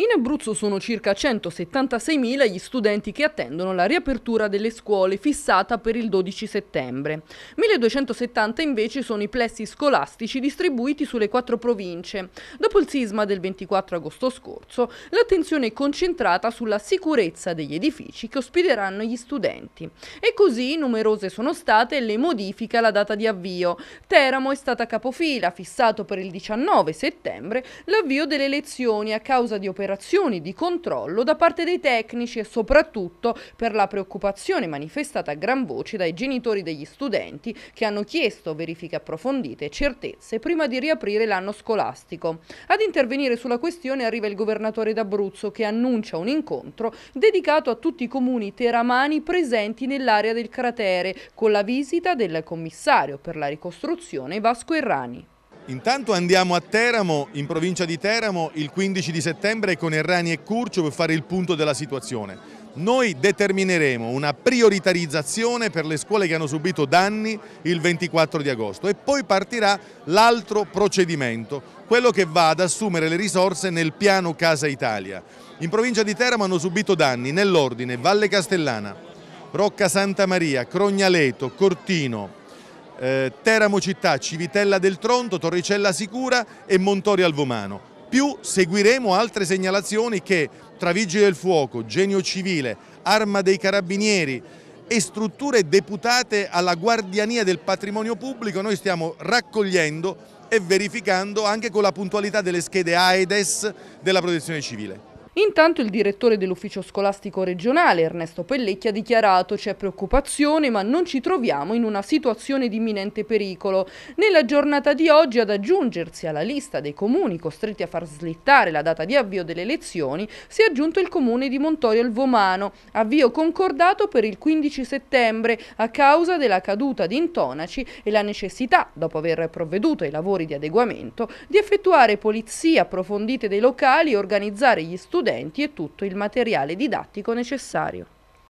In Abruzzo sono circa 176.000 gli studenti che attendono la riapertura delle scuole fissata per il 12 settembre. 1270 invece sono i plessi scolastici distribuiti sulle quattro province. Dopo il sisma del 24 agosto scorso, l'attenzione è concentrata sulla sicurezza degli edifici che ospiteranno gli studenti. E così numerose sono state le modifiche alla data di avvio. Teramo è stata capofila, fissato per il 19 settembre, l'avvio delle lezioni a causa di operazioni operazioni di controllo da parte dei tecnici e soprattutto per la preoccupazione manifestata a gran voce dai genitori degli studenti che hanno chiesto verifiche approfondite e certezze prima di riaprire l'anno scolastico. Ad intervenire sulla questione arriva il governatore d'Abruzzo che annuncia un incontro dedicato a tutti i comuni teramani presenti nell'area del cratere con la visita del commissario per la ricostruzione Vasco Errani. Intanto andiamo a Teramo, in provincia di Teramo, il 15 di settembre con Errani e Curcio per fare il punto della situazione. Noi determineremo una prioritarizzazione per le scuole che hanno subito danni il 24 di agosto e poi partirà l'altro procedimento, quello che va ad assumere le risorse nel piano Casa Italia. In provincia di Teramo hanno subito danni nell'ordine Valle Castellana, Rocca Santa Maria, Crognaleto, Cortino, eh, Teramo Città, Civitella del Tronto, Torricella Sicura e Montori Alvomano. Più seguiremo altre segnalazioni che tra Vigili del Fuoco, Genio Civile, Arma dei Carabinieri e strutture deputate alla guardiania del patrimonio pubblico noi stiamo raccogliendo e verificando anche con la puntualità delle schede AEDES della protezione civile. Intanto il direttore dell'ufficio scolastico regionale Ernesto Pellecchi ha dichiarato c'è preoccupazione ma non ci troviamo in una situazione di imminente pericolo. Nella giornata di oggi ad aggiungersi alla lista dei comuni costretti a far slittare la data di avvio delle elezioni si è aggiunto il comune di Montorio al Vomano, avvio concordato per il 15 settembre a causa della caduta di intonaci e la necessità, dopo aver provveduto ai lavori di adeguamento, di effettuare polizie approfondite dei locali e organizzare gli studenti studenti e tutto il materiale didattico necessario.